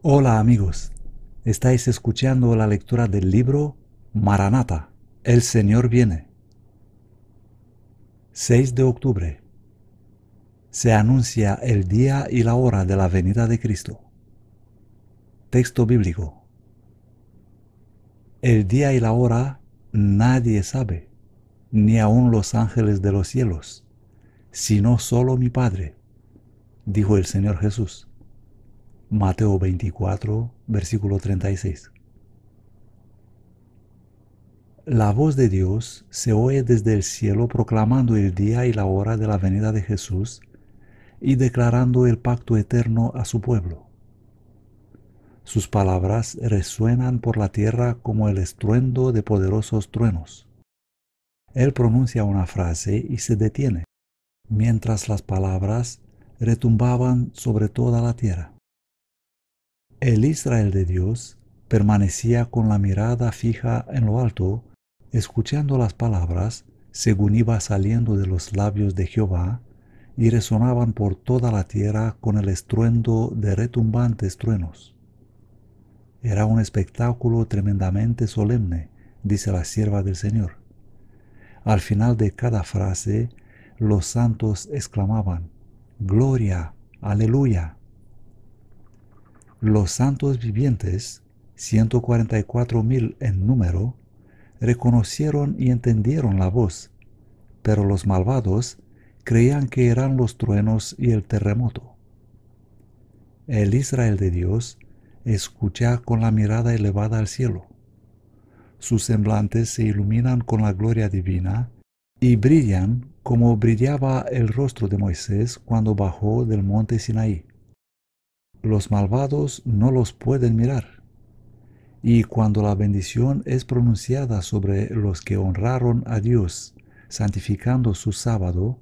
Hola amigos, estáis escuchando la lectura del libro Maranata, El Señor viene. 6 de octubre. Se anuncia el día y la hora de la venida de Cristo. Texto bíblico. El día y la hora nadie sabe, ni aun los ángeles de los cielos, sino solo mi Padre, dijo el Señor Jesús. Mateo 24, versículo 36. La voz de Dios se oye desde el cielo proclamando el día y la hora de la venida de Jesús y declarando el pacto eterno a su pueblo. Sus palabras resuenan por la tierra como el estruendo de poderosos truenos. Él pronuncia una frase y se detiene, mientras las palabras retumbaban sobre toda la tierra. El Israel de Dios permanecía con la mirada fija en lo alto, escuchando las palabras según iba saliendo de los labios de Jehová, y resonaban por toda la tierra con el estruendo de retumbantes truenos. Era un espectáculo tremendamente solemne, dice la sierva del Señor. Al final de cada frase, los santos exclamaban, Gloria, aleluya. Los santos vivientes, mil en número, reconocieron y entendieron la voz, pero los malvados creían que eran los truenos y el terremoto. El Israel de Dios escucha con la mirada elevada al cielo. Sus semblantes se iluminan con la gloria divina y brillan como brillaba el rostro de Moisés cuando bajó del monte Sinaí los malvados no los pueden mirar. Y cuando la bendición es pronunciada sobre los que honraron a Dios, santificando su sábado,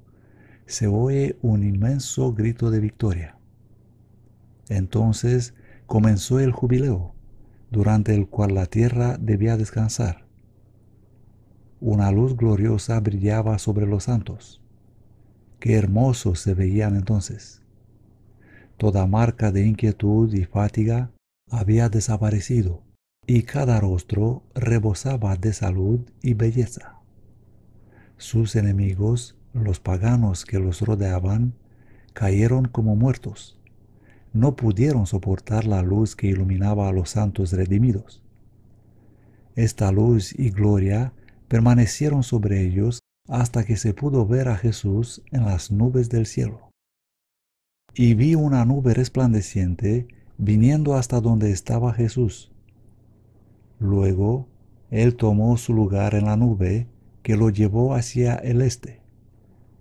se oye un inmenso grito de victoria. Entonces comenzó el jubileo, durante el cual la tierra debía descansar. Una luz gloriosa brillaba sobre los santos. Qué hermosos se veían entonces. Toda marca de inquietud y fatiga había desaparecido y cada rostro rebosaba de salud y belleza. Sus enemigos, los paganos que los rodeaban, cayeron como muertos. No pudieron soportar la luz que iluminaba a los santos redimidos. Esta luz y gloria permanecieron sobre ellos hasta que se pudo ver a Jesús en las nubes del cielo y vi una nube resplandeciente viniendo hasta donde estaba Jesús. Luego él tomó su lugar en la nube que lo llevó hacia el este,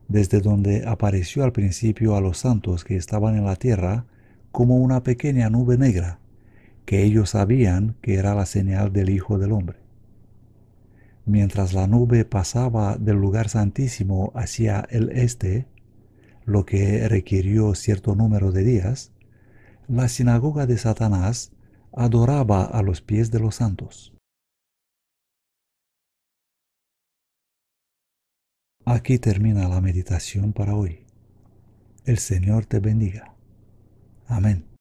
desde donde apareció al principio a los santos que estaban en la tierra como una pequeña nube negra, que ellos sabían que era la señal del Hijo del Hombre. Mientras la nube pasaba del lugar santísimo hacia el este, lo que requirió cierto número de días, la sinagoga de Satanás adoraba a los pies de los santos. Aquí termina la meditación para hoy. El Señor te bendiga. Amén.